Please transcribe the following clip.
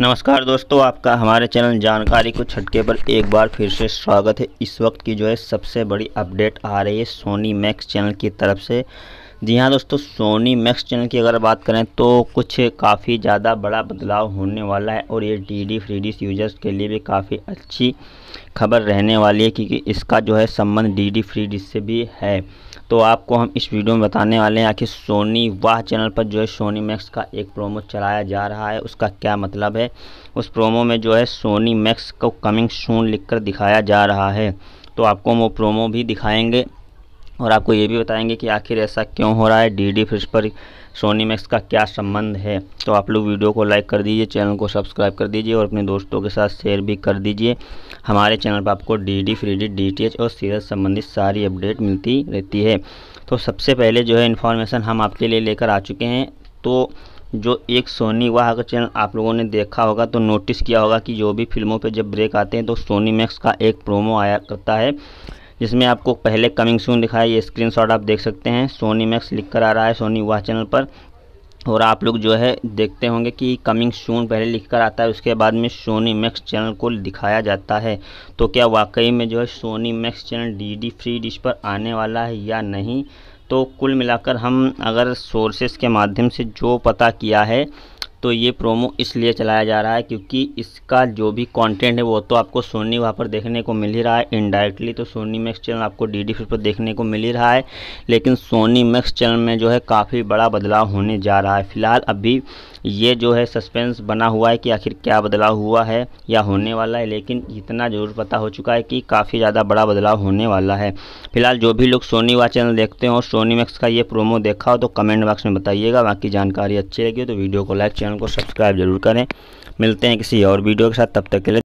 नमस्कार दोस्तों आपका हमारे चैनल जानकारी को छटके पर एक बार फिर से स्वागत है इस वक्त की जो है सबसे बड़ी अपडेट आ रही है सोनी मैक्स चैनल की तरफ से जी हाँ दोस्तों सोनी मैक्स चैनल की अगर बात करें तो कुछ काफ़ी ज़्यादा बड़ा बदलाव होने वाला है और ये डी डी फ्री यूजर्स के लिए भी काफ़ी अच्छी खबर रहने वाली है क्योंकि इसका जो है संबंध डी डी फ्री से भी है तो आपको हम इस वीडियो में बताने वाले हैं आखिर सोनी वाह चैनल पर जो है सोनी मैक्स का एक प्रोमो चलाया जा रहा है उसका क्या मतलब है उस प्रोमो में जो है सोनी मैक्स को कमिंग सून लिख दिखाया जा रहा है तो आपको हम वो प्रोमो भी दिखाएँगे और आपको ये भी बताएंगे कि आखिर ऐसा क्यों हो रहा है डी डी फ्रिज पर सोनी मैक्स का क्या संबंध है तो आप लोग वीडियो को लाइक कर दीजिए चैनल को सब्सक्राइब कर दीजिए और अपने दोस्तों के साथ शेयर भी कर दीजिए हमारे चैनल पर आपको D D free D T H और सीरत संबंधित सारी अपडेट मिलती रहती है तो सबसे पहले जो है इन्फॉर्मेशन हम आपके लिए लेकर आ चुके हैं तो जो एक सोनी वाह का चैनल आप लोगों ने देखा होगा तो नोटिस किया होगा कि जो भी फिल्मों पर जब ब्रेक आते हैं तो सोनी मैक्स का एक प्रोमो आया करता है जिसमें आपको पहले कमिंग सून दिखाया ये स्क्रीन आप देख सकते हैं सोनी मैक्स लिख कर आ रहा है सोनी वाह चैनल पर और आप लोग जो है देखते होंगे कि कमिंग सून पहले लिख कर आता है उसके बाद में सोनी मैक्स चैनल को दिखाया जाता है तो क्या वाकई में जो है Sony Max channel DD free dish पर आने वाला है या नहीं तो कुल मिलाकर हम अगर सोर्सेस के माध्यम से जो पता किया है तो ये प्रोमो इसलिए चलाया जा रहा है क्योंकि इसका जो भी कंटेंट है वो तो आपको सोनी वहाँ पर देखने को मिल ही रहा है इनडायरेक्टली तो सोनी मैक्स चैनल आपको डी डी पर देखने को मिल ही रहा है लेकिन सोनी मैक्स चैनल में जो है काफ़ी बड़ा बदलाव होने जा रहा है फिलहाल अभी ये जो है सस्पेंस बना हुआ है कि आखिर क्या बदलाव हुआ है या होने वाला है लेकिन इतना ज़रूर पता हो चुका है कि काफ़ी ज़्यादा बड़ा बदलाव होने वाला है फिलहाल जो भी लोग सोनी वा चैनल देखते हैं और सोनी मैक्स का ये प्रोमो देखा हो तो कमेंट बॉक्स में बताइएगा बाकी जानकारी अच्छी लगी तो वीडियो को लाइक चैनल चैनल को सब्सक्राइब जरूर करें मिलते हैं किसी और वीडियो के साथ तब तक के लिए